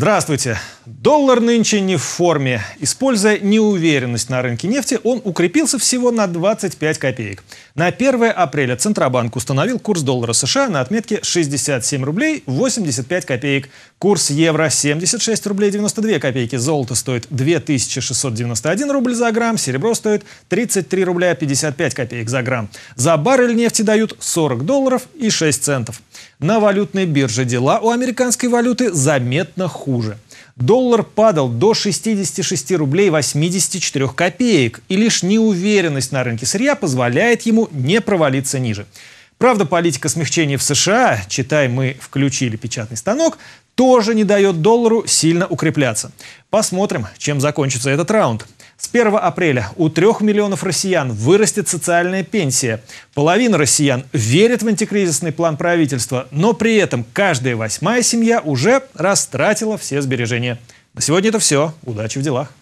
Здравствуйте. Доллар нынче не в форме. Используя неуверенность на рынке нефти, он укрепился всего на 25 копеек. На 1 апреля Центробанк установил курс доллара США на отметке 67 рублей 85 копеек. Курс евро 76 рублей 92 копейки. Золото стоит 2691 рубль за грамм, серебро стоит 33 рубля 55 копеек за грамм. За баррель нефти дают 40 долларов и 6 центов. На валютной бирже дела у американской валюты заметно хуже. Доллар падал до 66 рублей 84 копеек, и лишь неуверенность на рынке сырья позволяет ему не провалиться ниже. Правда, политика смягчения в США, читай, мы включили печатный станок, тоже не дает доллару сильно укрепляться. Посмотрим, чем закончится этот раунд. С 1 апреля у трех миллионов россиян вырастет социальная пенсия. Половина россиян верит в антикризисный план правительства, но при этом каждая восьмая семья уже растратила все сбережения. На сегодня это все. Удачи в делах.